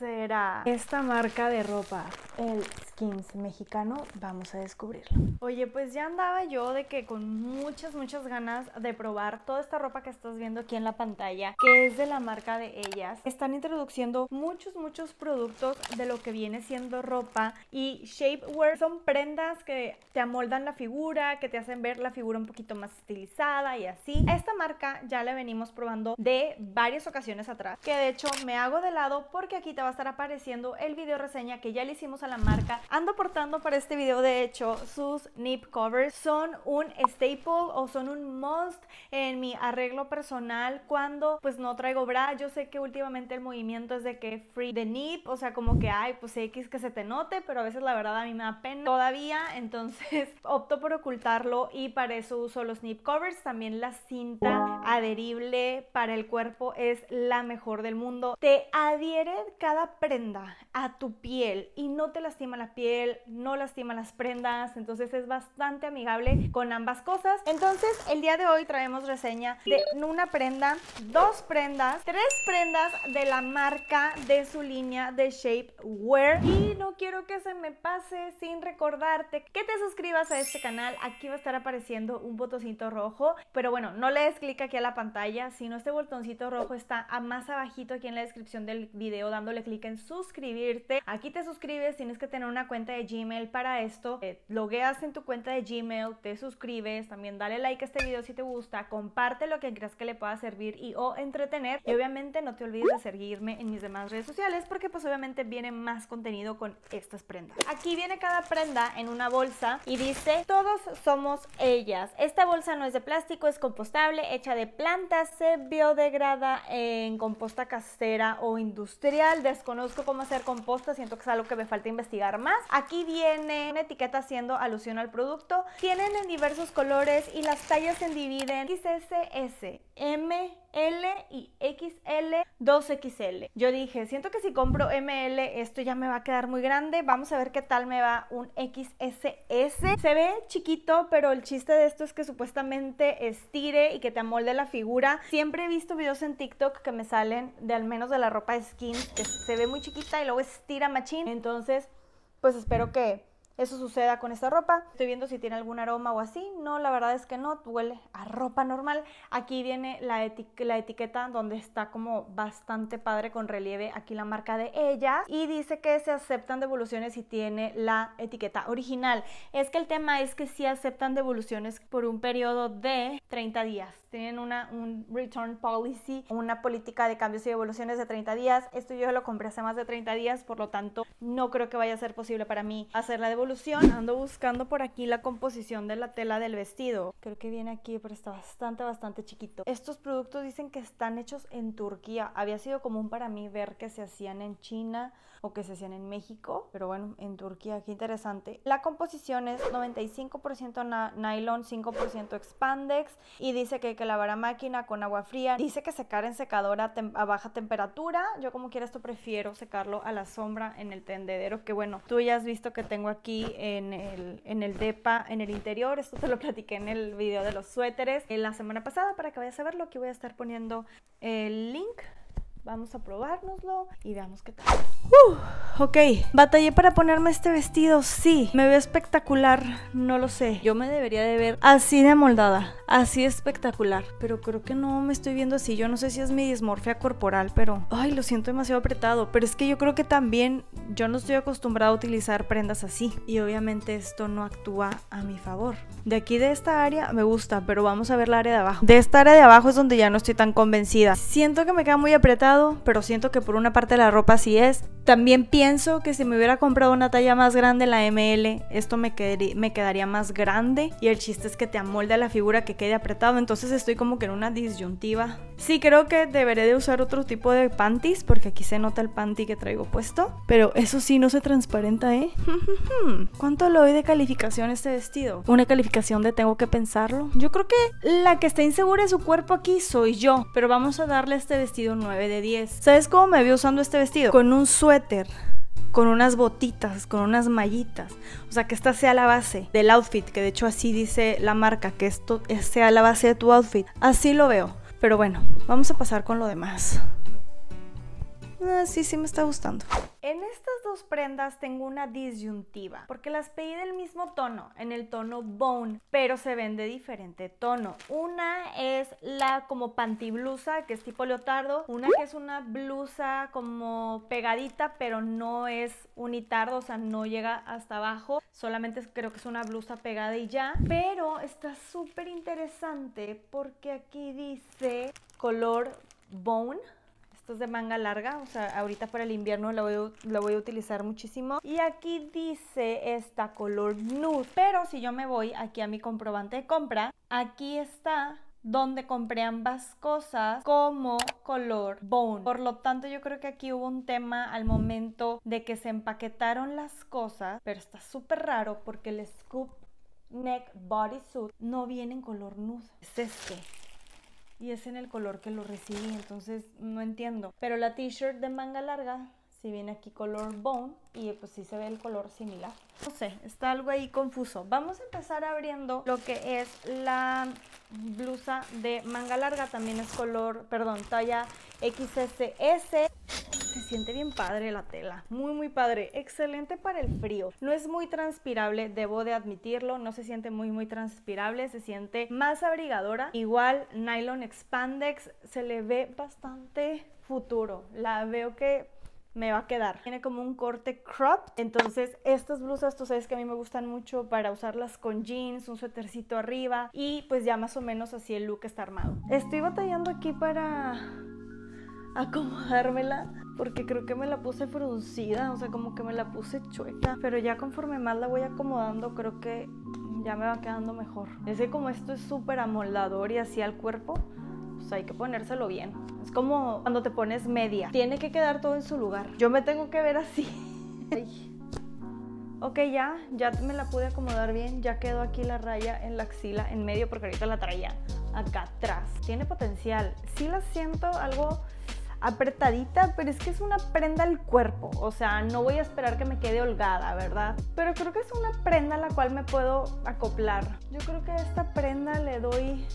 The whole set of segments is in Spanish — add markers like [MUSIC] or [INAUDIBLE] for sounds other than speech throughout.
será esta marca de ropa, el Skins mexicano? Vamos a descubrirlo. Oye, pues ya andaba yo de que con muchas, muchas ganas de probar toda esta ropa que estás viendo aquí en la pantalla, que es de la marca de ellas. Están introduciendo muchos, muchos productos de lo que viene siendo ropa y shapewear. Son prendas que te amoldan la figura, que te hacen ver la figura un poquito más estilizada y así. esta marca ya la venimos probando de varias ocasiones atrás, que de hecho me hago de lado porque aquí te a estar apareciendo el video reseña que ya le hicimos a la marca. Ando portando para este video, de hecho, sus nip covers. Son un staple o son un must en mi arreglo personal cuando pues no traigo bra. Yo sé que últimamente el movimiento es de que free the nip, o sea, como que hay pues X que se te note, pero a veces la verdad a mí me da pena todavía, entonces [LAUGHS] opto por ocultarlo y para eso uso los nip covers. También la cinta adherible para el cuerpo es la mejor del mundo. Te adhiere cada prenda a tu piel y no te lastima la piel, no lastima las prendas, entonces es bastante amigable con ambas cosas. Entonces el día de hoy traemos reseña de una prenda, dos prendas, tres prendas de la marca de su línea de Shapewear y no quiero que se me pase sin recordarte que te suscribas a este canal, aquí va a estar apareciendo un botoncito rojo, pero bueno, no le des clic aquí a la pantalla, sino este botoncito rojo está a más abajito aquí en la descripción del video dándole clic clic en suscribirte. Aquí te suscribes, tienes que tener una cuenta de Gmail para esto. Eh, logueas en tu cuenta de Gmail, te suscribes, también dale like a este video si te gusta, comparte lo que creas que le pueda servir y o entretener. Y obviamente no te olvides de seguirme en mis demás redes sociales porque pues obviamente viene más contenido con estas prendas. Aquí viene cada prenda en una bolsa y dice, todos somos ellas. Esta bolsa no es de plástico, es compostable, hecha de plantas, se biodegrada en composta casera o industrial. De Conozco cómo hacer composta, siento que es algo que me falta investigar más. Aquí viene una etiqueta haciendo alusión al producto. Tienen en diversos colores y las tallas se dividen S ML y XL 2XL. Yo dije, siento que si compro ML esto ya me va a quedar muy grande. Vamos a ver qué tal me va un XSS. Se ve chiquito, pero el chiste de esto es que supuestamente estire y que te amolde la figura. Siempre he visto videos en TikTok que me salen de al menos de la ropa de skin que se ve muy chiquita y luego estira machine. Entonces, pues espero que eso suceda con esta ropa. Estoy viendo si tiene algún aroma o así. No, la verdad es que no, huele a ropa normal. Aquí viene la, la etiqueta donde está como bastante padre con relieve aquí la marca de ella y dice que se aceptan devoluciones si tiene la etiqueta original. Es que el tema es que sí aceptan devoluciones por un periodo de 30 días. Tienen una, un return policy, una política de cambios y devoluciones de 30 días. Esto yo lo compré hace más de 30 días, por lo tanto no creo que vaya a ser posible para mí hacer la devolución ando buscando por aquí la composición de la tela del vestido. Creo que viene aquí, pero está bastante, bastante chiquito. Estos productos dicen que están hechos en Turquía. Había sido común para mí ver que se hacían en China o que se hacían en México, pero bueno, en Turquía, qué interesante. La composición es 95% nylon, 5% expandex y dice que hay que lavar a máquina con agua fría. Dice que secar en secadora a baja temperatura. Yo como quiera esto prefiero secarlo a la sombra en el tendedero, que bueno, tú ya has visto que tengo aquí en el, en el DEPA, en el interior. Esto te lo platiqué en el video de los suéteres en eh, la semana pasada para que vayas a verlo. Aquí voy a estar poniendo el link Vamos a probárnoslo y veamos qué tal. Uh, ok, batallé para ponerme este vestido, sí. Me veo espectacular, no lo sé. Yo me debería de ver así de moldada, así espectacular. Pero creo que no me estoy viendo así. Yo no sé si es mi dismorfia corporal, pero... Ay, lo siento demasiado apretado. Pero es que yo creo que también yo no estoy acostumbrada a utilizar prendas así. Y obviamente esto no actúa a mi favor. De aquí de esta área me gusta, pero vamos a ver la área de abajo. De esta área de abajo es donde ya no estoy tan convencida. Siento que me queda muy apretada pero siento que por una parte la ropa sí es. También pienso que si me hubiera comprado una talla más grande la ML, esto me, quedaría, me quedaría más grande y el chiste es que te amolda la figura que quede apretado, entonces estoy como que en una disyuntiva. Sí, creo que deberé de usar otro tipo de panties porque aquí se nota el panty que traigo puesto, pero eso sí no se transparenta, ¿eh? [LAUGHS] ¿Cuánto le doy de calificación a este vestido? Una calificación de tengo que pensarlo. Yo creo que la que está insegura de su cuerpo aquí soy yo, pero vamos a darle a este vestido 9 de 10. ¿Sabes cómo me vi usando este vestido? Con un suéter con unas botitas, con unas mallitas. O sea, que esta sea la base del outfit, que de hecho así dice la marca, que esto sea la base de tu outfit. Así lo veo. Pero bueno, vamos a pasar con lo demás. Ah, sí, sí me está gustando. En estas dos prendas tengo una disyuntiva, porque las pedí del mismo tono, en el tono Bone, pero se ven de diferente tono. Una es la como pantiblusa, que es tipo leotardo, una que es una blusa como pegadita, pero no es unitardo, o sea, no llega hasta abajo, solamente creo que es una blusa pegada y ya, pero está súper interesante porque aquí dice color Bone de manga larga, o sea, ahorita para el invierno lo voy, a utilizar muchísimo. Y aquí dice esta color nude, pero si yo me voy aquí a mi comprobante de compra, aquí está donde compré ambas cosas como color bone. Por lo tanto, yo creo que aquí hubo un tema al momento de que se empaquetaron las cosas, pero está súper raro porque el scoop neck bodysuit no viene en color nude. Es este y es en el color que lo recibí, entonces no entiendo. Pero la t-shirt de manga larga si viene aquí color bone y pues sí se ve el color similar. No sé, está algo ahí confuso. Vamos a empezar abriendo lo que es la blusa de manga larga, también es color, perdón, talla XSS se siente bien padre la tela, muy muy padre, excelente para el frío. No es muy transpirable, debo de admitirlo, no se siente muy muy transpirable, se siente más abrigadora. Igual nylon expandex, se le ve bastante futuro, la veo que me va a quedar. Tiene como un corte crop entonces estas blusas tú sabes que a mí me gustan mucho para usarlas con jeans, un suétercito arriba y pues ya más o menos así el look está armado. Estoy batallando aquí para acomodármela porque creo que me la puse fruncida, o sea, como que me la puse chueca. Pero ya conforme más la voy acomodando, creo que ya me va quedando mejor. Es que como esto es súper amoldador y así al cuerpo, pues hay que ponérselo bien. Es como cuando te pones media. Tiene que quedar todo en su lugar. Yo me tengo que ver así. [LAUGHS] ok, ya, ya me la pude acomodar bien. Ya quedó aquí la raya en la axila, en medio, porque ahorita la traía acá atrás. Tiene potencial. Sí la siento algo apretadita, pero es que es una prenda al cuerpo, o sea, no voy a esperar que me quede holgada, ¿verdad? Pero creo que es una prenda a la cual me puedo acoplar. Yo creo que a esta prenda le doy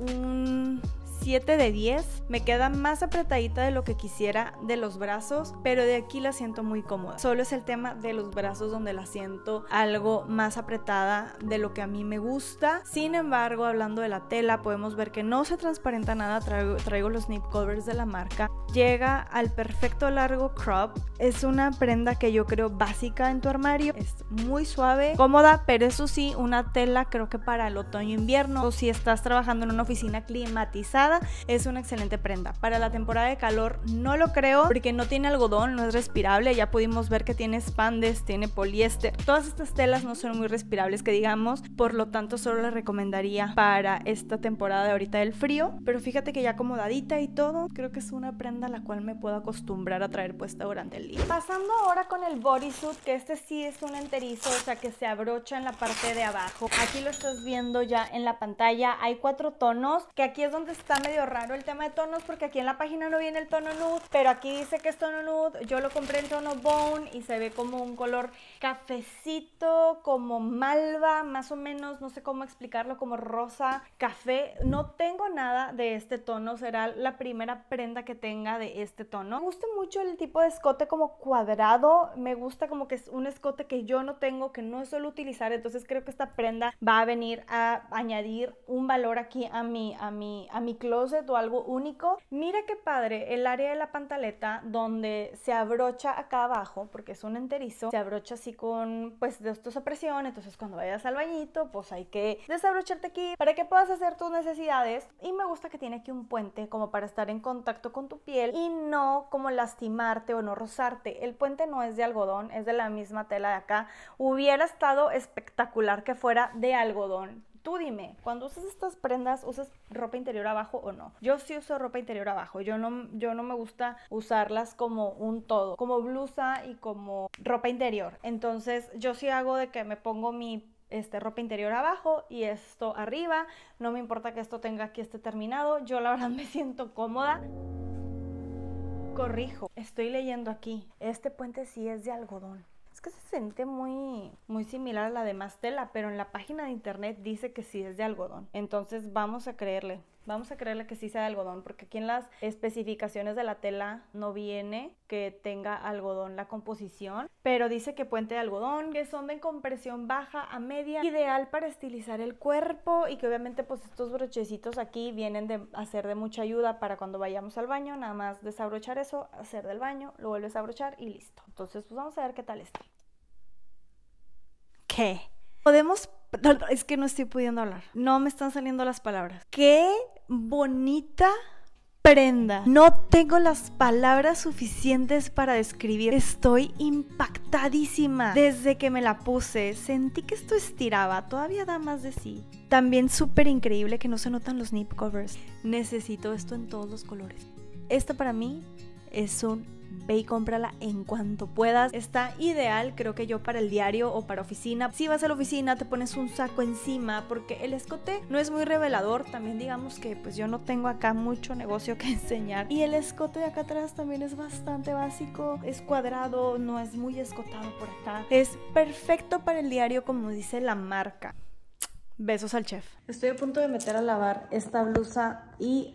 un 7 de 10. Me queda más apretadita de lo que quisiera de los brazos, pero de aquí la siento muy cómoda. Solo es el tema de los brazos donde la siento algo más apretada de lo que a mí me gusta. Sin embargo, hablando de la tela, podemos ver que no se transparenta nada. Traigo, los nip covers de la marca. Llega al perfecto largo crop. Es una prenda que yo creo básica en tu armario. Es muy suave, cómoda, pero eso sí, una tela creo que para el otoño-invierno o si estás trabajando en una oficina climatizada es una excelente prenda. Para la temporada de calor no lo creo porque no tiene algodón, no es respirable. Ya pudimos ver que tiene spandex, tiene poliéster. Todas estas telas no son muy respirables que digamos, por lo tanto solo las recomendaría para esta temporada de ahorita del frío. Pero fíjate que ya acomodadita y todo, creo que es una prenda a la cual me puedo acostumbrar a traer puesta durante el día. Pasando ahora con el bodysuit, que este sí es un enterizo, o sea que se abrocha en la parte de abajo. Aquí lo estás viendo ya en la pantalla. Hay cuatro tonos, que aquí es donde está medio raro el tema de tonos porque aquí en la página no viene el tono nude, pero aquí dice que es tono nude. Yo lo compré en tono bone y se ve como un color cafecito, como malva, más o menos, no sé cómo explicarlo, como rosa, café. No tengo nada de este tono, será la primera prenda que tenga de este tono. Me gusta mucho el tipo de escote como cuadrado, me gusta como que es un escote que yo no tengo, que no suelo utilizar, entonces creo que esta prenda va a venir a añadir un valor aquí a mi, a mi, a mi closet o algo único. Mira qué padre el área de la pantaleta donde se abrocha acá abajo, porque es un enterizo, se abrocha así con pues de estos a presión, entonces cuando vayas al bañito pues hay que desabrocharte aquí para que puedas hacer tus necesidades. Y me gusta que tiene aquí un puente como para estar en contacto con tu piel y no como lastimarte o no rozarte. El puente no es de algodón, es de la misma tela de acá. Hubiera estado espectacular que fuera de algodón, Tú dime, cuando usas estas prendas, ¿usas ropa interior abajo o no? Yo sí uso ropa interior abajo. Yo no, yo no me gusta usarlas como un todo, como blusa y como ropa interior. Entonces, yo sí hago de que me pongo mi este, ropa interior abajo y esto arriba. No me importa que esto tenga aquí este terminado. Yo la verdad [LAUGHS] me siento cómoda. Corrijo, estoy leyendo aquí. Este puente sí es de algodón que se siente muy, muy similar a la de tela, pero en la página de internet dice que sí es de algodón. Entonces vamos a creerle. Vamos a creerle que sí sea de algodón, porque aquí en las especificaciones de la tela no viene que tenga algodón la composición, pero dice que puente de algodón, que son de compresión baja a media, ideal para estilizar el cuerpo y que obviamente pues estos brochecitos aquí vienen de hacer de mucha ayuda para cuando vayamos al baño, nada más desabrochar eso, hacer del baño, lo vuelves a abrochar y listo. Entonces pues vamos a ver qué tal está qué? Podemos... Es que no estoy pudiendo hablar. No me están saliendo las palabras. Qué bonita prenda. No tengo las palabras suficientes para describir. Estoy impactadísima. Desde que me la puse, sentí que esto estiraba. Todavía da más de sí. También súper increíble que no se notan los nip covers. Necesito esto en todos los colores. Esto para mí es un ve y cómprala en cuanto puedas. Está ideal, creo que yo, para el diario o para oficina. Si vas a la oficina, te pones un saco encima porque el escote no es muy revelador. También digamos que pues yo no tengo acá mucho negocio que [LAUGHS] enseñar. Y el escote de acá atrás también es bastante básico. Es cuadrado, no es muy escotado por acá. Es perfecto para el diario como dice la marca. Besos al chef. Estoy a punto de meter a lavar esta blusa y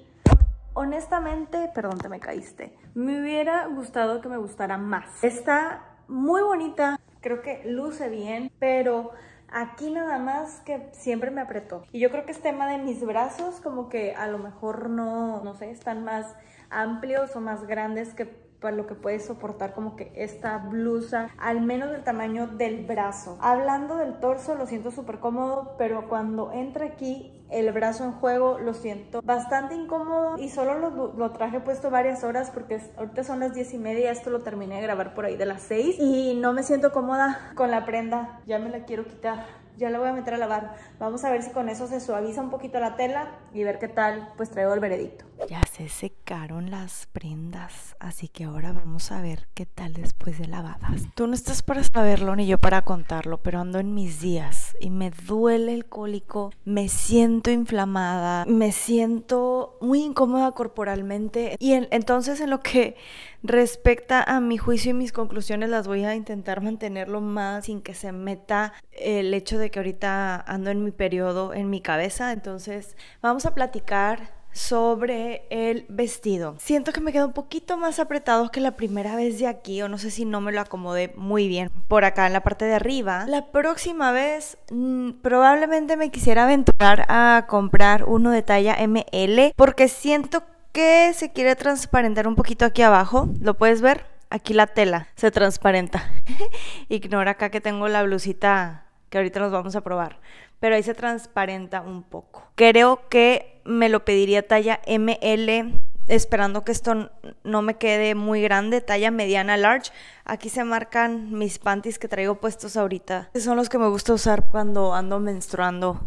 honestamente, perdón, te me caíste. Me hubiera gustado que me gustara más. Está muy bonita, creo que luce bien, pero aquí nada más que siempre me apretó. Y yo creo que es tema de mis brazos, como que a lo mejor no, no sé, están más amplios o más grandes que para lo que puede soportar como que esta blusa, al menos del tamaño del brazo. Hablando del torso, lo siento súper cómodo, pero cuando entra aquí el brazo en juego, lo siento bastante incómodo y solo lo, traje puesto varias horas porque ahorita son las 10 y media, esto lo terminé de grabar por ahí de las 6 y no me siento cómoda con la prenda, ya me la quiero quitar, ya la voy a meter a lavar, vamos a ver si con eso se suaviza un poquito la tela y ver qué tal, pues traigo el veredicto. Ya se secaron las prendas, así que ahora vamos a ver qué tal después de lavadas. Tú no estás para saberlo ni yo para contarlo, pero ando en mis días y me duele el cólico, me siento inflamada, me siento muy incómoda corporalmente y entonces en lo que respecta a mi juicio y mis conclusiones las voy a intentar mantenerlo más sin que se meta el hecho de que ahorita ando en mi periodo en mi cabeza, entonces vamos a platicar sobre el vestido. Siento que me quedo un poquito más apretado que la primera vez de aquí, o no sé si no me lo acomodé muy bien por acá en la parte de arriba. La próxima vez mm, probablemente me quisiera aventurar a comprar uno de talla ML porque siento que se quiere transparentar un poquito aquí abajo. ¿Lo puedes ver? Aquí la tela se transparenta. [LAUGHS] Ignora acá que tengo la blusita que ahorita los vamos a probar, pero ahí se transparenta un poco. Creo que me lo pediría talla ML, esperando que esto no me quede muy grande, talla mediana large. Aquí se marcan mis panties que traigo puestos ahorita. Son los que me gusta usar cuando ando menstruando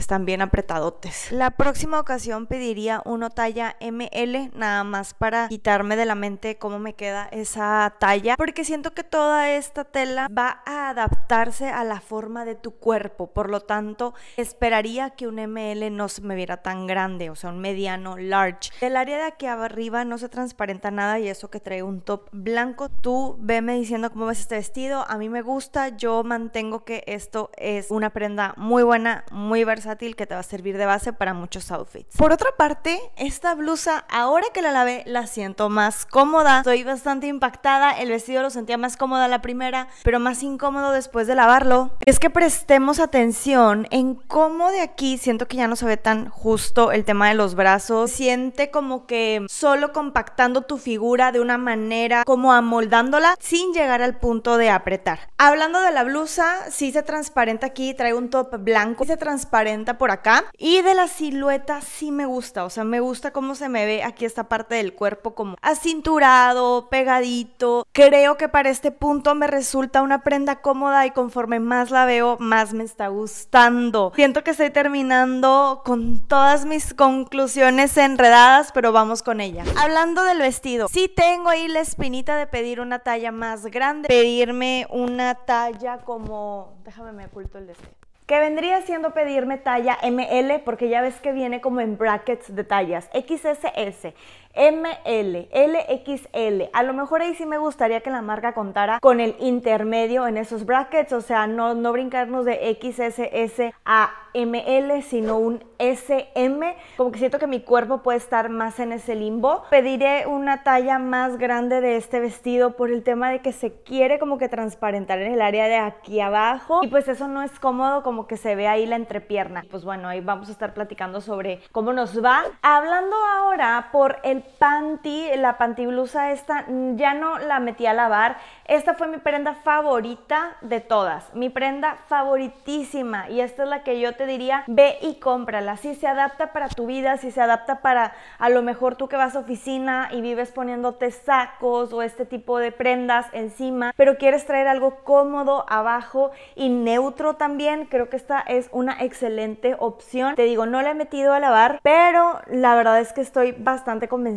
están bien apretadotes. La próxima ocasión pediría uno talla ML nada más para quitarme de la mente cómo me queda esa talla, porque siento que toda esta tela va a adaptarse a la forma de tu cuerpo, por lo tanto esperaría que un ML no se me viera tan grande, o sea, un mediano large. el área de aquí arriba no se transparenta nada y eso que trae un top blanco, tú veme diciendo cómo ves este vestido, a mí me gusta, yo mantengo que esto es una prenda muy buena, muy versátil que te va a servir de base para muchos outfits. Por otra parte, esta blusa, ahora que la lavé, la siento más cómoda. Estoy bastante impactada, el vestido lo sentía más cómoda la primera, pero más incómodo después de lavarlo. Es que prestemos atención en cómo de aquí siento que ya no se ve tan justo el tema de los brazos. Siente como que solo compactando tu figura de una manera, como amoldándola sin llegar al punto de apretar. Hablando de la blusa, sí se transparenta aquí, trae un top blanco, se transparenta por acá. Y de la silueta sí me gusta, o sea, me gusta cómo se me ve aquí esta parte del cuerpo como acinturado, pegadito. Creo que para este punto me resulta una prenda cómoda y conforme más la veo, más me está gustando. Siento que estoy terminando con todas mis conclusiones enredadas, pero vamos con ella. Hablando del vestido, sí tengo ahí la espinita de pedir una talla más grande, pedirme una talla como... Déjame, me oculto el deseo que vendría siendo pedirme talla ML, porque ya ves que viene como en brackets de tallas, XSS. ML, LXL. A lo mejor ahí sí me gustaría que la marca contara con el intermedio en esos brackets, o sea, no, no brincarnos de XSS a ML, sino un SM. Como que siento que mi cuerpo puede estar más en ese limbo. Pediré una talla más grande de este vestido por el tema de que se quiere como que transparentar en el área de aquí abajo. Y pues eso no es cómodo, como que se ve ahí la entrepierna. Pues bueno, ahí vamos a estar platicando sobre cómo nos va. Hablando ahora por el panty, la blusa esta, ya no la metí a lavar. Esta fue mi prenda favorita de todas, mi prenda favoritísima y esta es la que yo te diría, ve y cómprala. Si se adapta para tu vida, si se adapta para a lo mejor tú que vas a oficina y vives poniéndote sacos o este tipo de prendas encima, pero quieres traer algo cómodo abajo y neutro también, creo que esta es una excelente opción. Te digo, no la he metido a lavar, pero la verdad es que estoy bastante convencida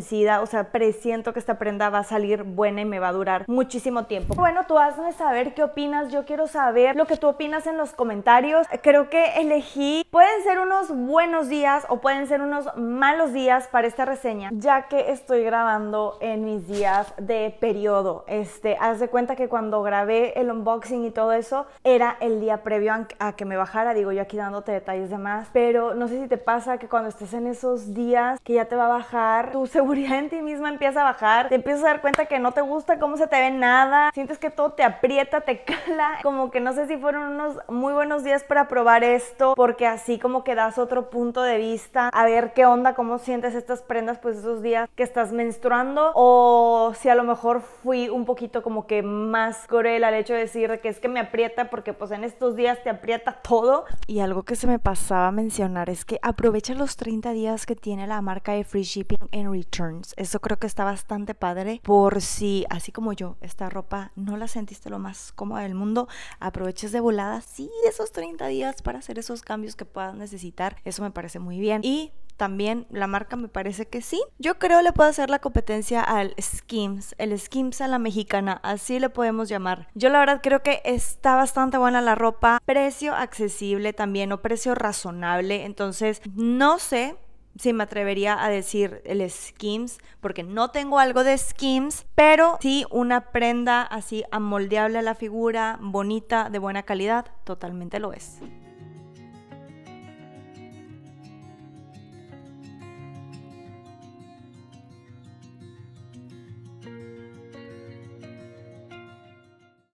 o sea, presiento que esta prenda va a salir buena y me va a durar muchísimo tiempo. Bueno, tú hazme saber qué opinas, yo quiero saber lo que tú opinas en los comentarios. Creo que elegí, pueden ser unos buenos días o pueden ser unos malos días para esta reseña, ya que estoy grabando en mis días de periodo. Este, haz de cuenta que cuando grabé el unboxing y todo eso, era el día previo a que me bajara, digo yo aquí dándote detalles de más, pero no sé si te pasa que cuando estás en esos días que ya te va a bajar, tú se seguridad en ti misma empieza a bajar, te empiezas a dar cuenta que no te gusta cómo se te ve nada, sientes que todo te aprieta, te [LAUGHS] cala, como que no sé si fueron unos muy buenos días para probar esto, porque así como que das otro punto de vista, a ver qué onda, cómo sientes estas prendas, pues esos días que estás menstruando, o si a lo mejor fui un poquito como que más cruel al hecho de decir que es que me aprieta, porque pues en estos días te aprieta todo. Y algo que se me pasaba a mencionar es que aprovecha los 30 días que tiene la marca de free shipping en Rich eso creo que está bastante padre por si, así como yo, esta ropa no la sentiste lo más cómoda del mundo, aproveches de volada, sí, esos 30 días para hacer esos cambios que puedas necesitar. Eso me parece muy bien. Y también la marca me parece que sí. Yo creo le puedo hacer la competencia al Skims, el Skims a la mexicana, así le podemos llamar. Yo la verdad creo que está bastante buena la ropa, precio accesible también o precio razonable, entonces no sé sí me atrevería a decir el Skims, porque no tengo algo de Skims, pero sí una prenda así amoldeable a la figura, bonita, de buena calidad, totalmente lo es.